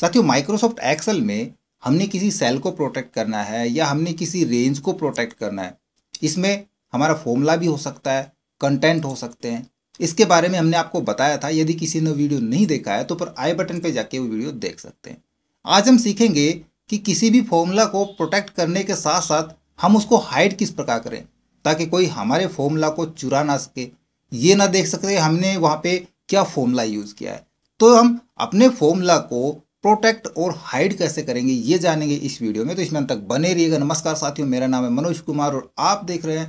साथियों Microsoft Excel में हमने किसी सेल को प्रोटेक्ट करना है या हमने किसी रेंज को प्रोटेक्ट करना है इसमें हमारा फॉर्मूला भी हो सकता है कंटेंट हो सकते हैं इसके बारे में हमने आपको बताया था यदि किसी ने वीडियो नहीं देखा है तो पर आई बटन पे जाके वो वीडियो देख सकते हैं आज हम सीखेंगे कि किसी भी फॉर्मूला को प्रोटेक्ट करने के साथ साथ हम उसको हाइड किस प्रकार करें ताकि कोई हमारे फॉर्मूला को चुरा ना सके ये ना देख सकते हमने वहाँ पे क्या फॉर्मूला यूज़ किया है तो हम अपने फॉर्मूला को प्रोटेक्ट और हाइड कैसे करेंगे ये जानेंगे इस वीडियो में तो इसमें अंत तक बने रहिएगा नमस्कार साथियों मेरा नाम है मनोज कुमार और आप देख रहे हैं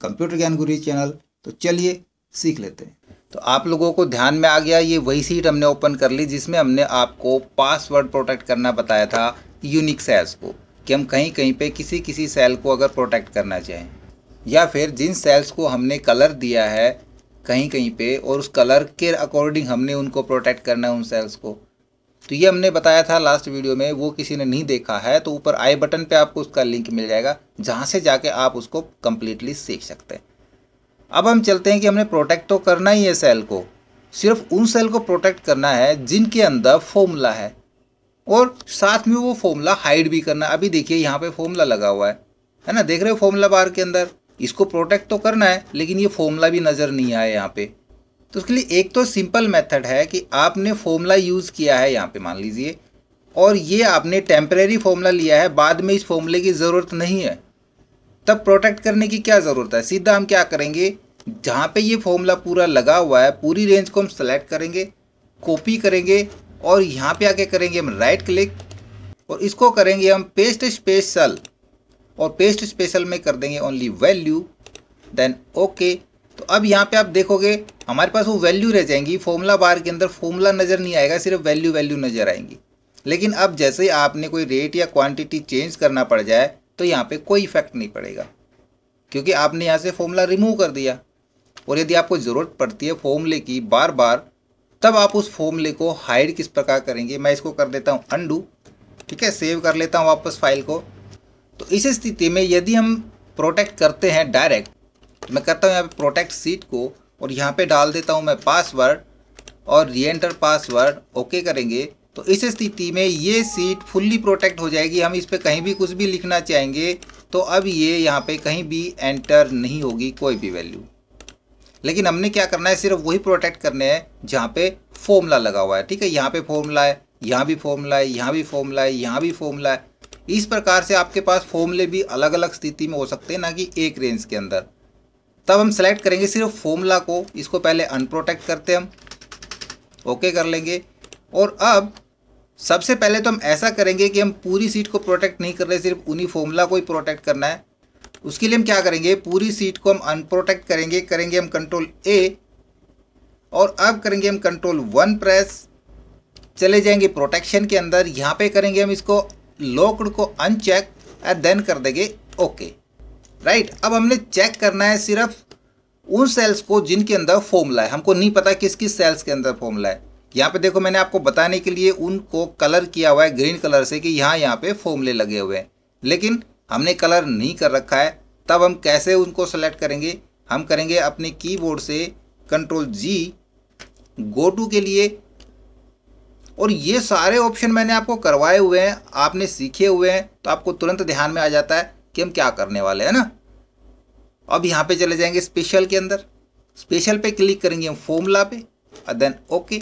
कंप्यूटर ज्ञान गुरु चैनल तो चलिए सीख लेते हैं तो आप लोगों को ध्यान में आ गया ये वही सीट हमने ओपन कर ली जिसमें हमने आपको पासवर्ड प्रोटेक्ट करना बताया था यूनिक सेल्स को कि हम कहीं कहीं पे किसी किसी सेल को अगर प्रोटेक्ट करना चाहें या फिर जिन सेल्स को हमने कलर दिया है कहीं कहीं पे और उस कलर के अकॉर्डिंग हमने उनको प्रोटेक्ट करना है उन सेल्स को तो ये हमने बताया था लास्ट वीडियो में वो किसी ने नहीं देखा है तो ऊपर आई बटन पे आपको उसका लिंक मिल जाएगा जहाँ से जाके आप उसको कम्प्लीटली सीख सकते हैं अब हम चलते हैं कि हमने प्रोटेक्ट तो करना ही है सेल को सिर्फ उन सेल को प्रोटेक्ट करना है जिनके अंदर फॉर्मूला है और साथ में वो फॉर्मूला हाइड भी करना अभी देखिए यहाँ पर फॉर्मूला लगा हुआ है है ना देख रहे हो फॉर्मूला बार के अंदर इसको प्रोटेक्ट तो करना है लेकिन ये फॉर्मूला भी नज़र नहीं आया यहाँ पर तो उसके लिए एक तो सिंपल मेथड है कि आपने फॉर्मूला यूज़ किया है यहाँ पे मान लीजिए और ये आपने टेम्परेरी फॉर्मूला लिया है बाद में इस फॉर्मूले की ज़रूरत नहीं है तब प्रोटेक्ट करने की क्या ज़रूरत है सीधा हम क्या करेंगे जहाँ पे ये फॉर्मूला पूरा लगा हुआ है पूरी रेंज को हम सेलेक्ट करेंगे कॉपी करेंगे और यहाँ पे आके करेंगे हम राइट क्लिक और इसको करेंगे हम पेस्ट स्पेशल और पेस्ट स्पेशल में कर देंगे ओनली वैल्यू देन ओके तो अब यहाँ पे आप देखोगे हमारे पास वो वैल्यू रह जाएंगी फॉर्मूला बार के अंदर फॉर्मूला नज़र नहीं आएगा सिर्फ वैल्यू वैल्यू नज़र आएंगी लेकिन अब जैसे ही आपने कोई रेट या क्वांटिटी चेंज करना पड़ जाए तो यहाँ पे कोई इफेक्ट नहीं पड़ेगा क्योंकि आपने यहाँ से फॉर्मूला रिमूव कर दिया और यदि आपको ज़रूरत पड़ती है फॉर्मूले की बार बार तब आप उस फॉर्मूले को हाइड किस प्रकार करेंगे मैं इसको कर देता हूँ अंडू ठीक है सेव कर लेता हूँ वापस फाइल को तो इस स्थिति में यदि हम प्रोटेक्ट करते हैं डायरेक्ट मैं करता हूँ यहाँ पे प्रोटेक्ट सीट को और यहाँ पे डाल देता हूँ मैं पासवर्ड और री एंटर पासवर्ड ओके करेंगे तो इस स्थिति में ये सीट फुल्ली प्रोटेक्ट हो जाएगी हम इस पर कहीं भी कुछ भी लिखना चाहेंगे तो अब ये यहाँ पे कहीं भी एंटर नहीं होगी कोई भी वैल्यू लेकिन हमने क्या करना है सिर्फ वही प्रोटेक्ट करने हैं जहाँ पे फॉर्मूला लगा हुआ है ठीक है यहाँ पे फॉर्मूला है यहाँ भी फॉर्मूला है यहाँ भी फॉर्मूला है यहाँ भी फॉर्मूला है इस प्रकार से आपके पास फॉर्मूले भी अलग अलग स्थिति में हो सकते हैं ना कि एक रेंज के अंदर तब हम सेलेक्ट करेंगे सिर्फ फॉर्मूला को इसको पहले अनप्रोटेक्ट करते हम ओके कर लेंगे और अब सबसे पहले तो हम ऐसा करेंगे कि हम पूरी सीट को प्रोटेक्ट नहीं कर रहे सिर्फ उन्हीं फॉर्मूला को ही प्रोटेक्ट करना है उसके लिए हम क्या करेंगे पूरी सीट को हम अनप्रोटेक्ट करेंगे करेंगे हम कंट्रोल ए और अब करेंगे हम कंट्रोल वन प्रेस चले जाएंगे प्रोटेक्शन के अंदर यहाँ पे करेंगे हम इसको लोकड़ को अनचेक एंड देन कर देंगे ओके राइट अब हमने चेक करना है सिर्फ उन सेल्स को जिनके अंदर फॉर्मूला है हमको नहीं पता किस किस सेल्स के अंदर फॉर्मूला है यहाँ पे देखो मैंने आपको बताने के लिए उनको कलर किया हुआ है ग्रीन कलर से कि यहाँ यहाँ पे फॉर्मूले लगे हुए हैं लेकिन हमने कलर नहीं कर रखा है तब हम कैसे उनको सेलेक्ट करेंगे हम करेंगे अपने कीबोर्ड से कंट्रोल जी गो टू के लिए और ये सारे ऑप्शन मैंने आपको करवाए हुए हैं आपने सीखे हुए हैं तो आपको तुरंत ध्यान में आ जाता है कि हम क्या करने वाले हैं ना तो अब यहाँ पे चले जाएंगे स्पेशल के अंदर स्पेशल पे क्लिक करेंगे हम फॉर्मूला पे और देन ओके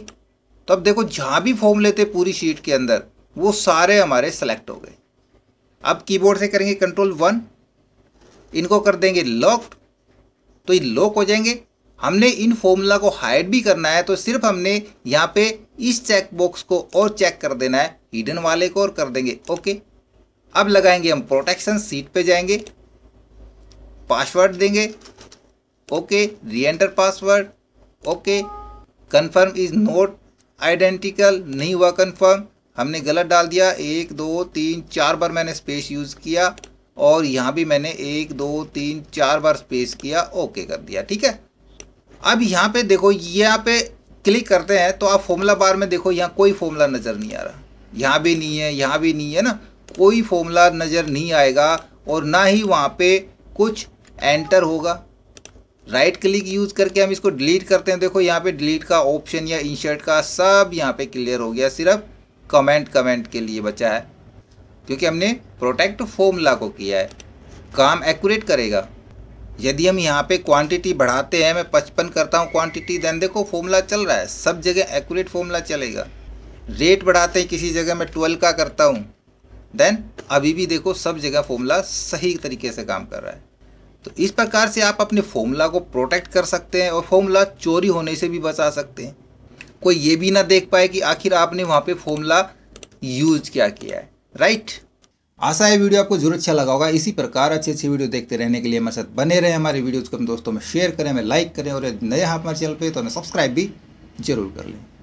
तो अब देखो जहाँ भी फॉर्म लेते पूरी शीट के अंदर वो सारे हमारे सेलेक्ट हो गए अब कीबोर्ड से करेंगे कंट्रोल वन इनको कर देंगे लॉक्ड तो ये लॉक हो जाएंगे हमने इन फॉर्मूला को हाइड भी करना है तो सिर्फ हमने यहाँ पे इस चेक बॉक्स को और चेक कर देना है हिडन वाले को और कर देंगे ओके अब लगाएंगे हम प्रोटेक्शन सीट पे जाएंगे पासवर्ड देंगे okay re enter password okay confirm is not identical नहीं हुआ कंफर्म हमने गलत डाल दिया एक दो तीन चार बार मैंने स्पेस यूज़ किया और यहाँ भी मैंने एक दो तीन चार बार स्पेस किया ओके कर दिया ठीक है अब यहाँ पे देखो यहाँ पे क्लिक करते हैं तो आप फॉर्मूला बार में देखो यहाँ कोई फॉर्मूला नज़र नहीं आ रहा यहाँ भी नहीं है यहाँ भी नहीं है ना कोई फॉर्मूला नज़र नहीं आएगा और ना ही वहाँ पे कुछ एंटर होगा राइट क्लिक यूज़ करके हम इसको डिलीट करते हैं देखो यहाँ पे डिलीट का ऑप्शन या इंशर्ट का सब यहाँ पे क्लियर हो गया सिर्फ कमेंट कमेंट के लिए बचा है क्योंकि हमने प्रोटेक्ट फॉर्मूला को किया है काम एक्यूरेट करेगा यदि हम यहाँ पे क्वांटिटी बढ़ाते हैं मैं पचपन करता हूँ क्वांटिटी देन देखो फॉर्मूला चल रहा है सब जगह एक्यूरेट फॉर्मूला चलेगा रेट बढ़ाते हैं किसी जगह मैं ट्वेल्व का करता हूँ देन अभी भी देखो सब जगह फॉर्मूला सही तरीके से काम कर रहा है तो इस प्रकार से आप अपने फॉर्मूला को प्रोटेक्ट कर सकते हैं और फॉर्मूला चोरी होने से भी बचा सकते हैं कोई ये भी ना देख पाए कि आखिर आपने वहाँ पे फॉर्मूला यूज क्या किया है राइट आशा है वीडियो आपको जरूर अच्छा लगा होगा इसी प्रकार अच्छे अच्छी वीडियो देखते रहने के लिए हमारे साथ बने रहे हमारे वीडियोज़ को हम दोस्तों में शेयर करें हमें लाइक करें और नए हमारे चैनल पर तो हमें सब्सक्राइब भी जरूर कर लें